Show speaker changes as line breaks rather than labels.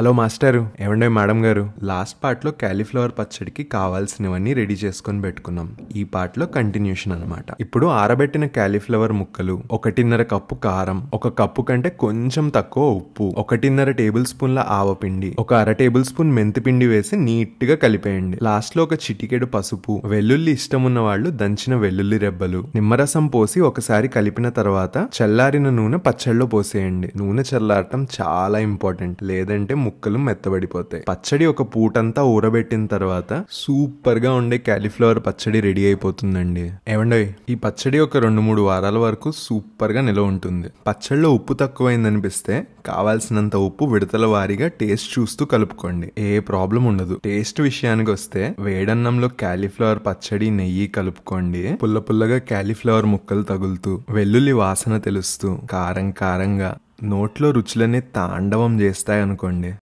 hello master ఏమండే madam గారు last పార్ట్లో క్యాలీఫ్లవర్ పచ్చడికి కావాల్సినవన్నీ రెడీ చేసుకొని పెట్టుకున్నాం ఈ పార్ట్లో కంటిన్యూషన్ అనమాట ఇప్పుడు ఆరబెట్టిన క్యాలీఫ్లవర్ ముక్కలు ఒకటిన్నర కప్పు కారం ఒక కప్పు కంటే కొంచెం తక్కువ ఉప్పు ఒకటిన్నర టేబుల్ స్పూన్ల ఆవపిండి ఒక అర టేబుల్ స్పూన్ మెంతిపిండి వేసి నీట్గా కలిపేయండి లాస్ట్లో ఒక చిటికెడు పసుపు వెల్లుల్లి ఇష్టం ఉన్న వాళ్ళు దంచిన వెల్లుల్లి రెబ్బలు నిమ్మరసం పోసి ఒకసారి కలిపిన తర్వాత చల్లారిన నూనె పచ్చళ్ళలో పోసేయండి నూనె చల్లారటం చాలా ఇంపార్టెంట్ లేదంటే ముక్కలు మెత్తబడిపోతాయి పచ్చడి ఒక పూటంతా ఊరబెట్టిన తర్వాత సూపర్ గా ఉండే క్యాలీఫ్లవర్ పచ్చడి రెడీ అయిపోతుందండి ఏమండోయ్ ఈ పచ్చడి ఒక రెండు మూడు వారాల వరకు సూపర్ గా నిలవ ఉంటుంది పచ్చడిలో ఉప్పు తక్కువైందనిపిస్తే కావాల్సినంత ఉప్పు విడతల వారీగా టేస్ట్ చూస్తూ కలుపుకోండి ఏ ప్రాబ్లం ఉండదు టేస్ట్ విషయానికి వస్తే వేడన్నంలో క్యాలీఫ్లవర్ పచ్చడి నెయ్యి కలుపుకోండి పుల్ల పుల్లగా క్యాలీఫ్లవర్ ముక్కలు తగులుతూ వెల్లుల్లి వాసన తెలుస్తూ కారం కారంగా నోట్లో రుచులనే తాండవం చేస్తాయనుకోండి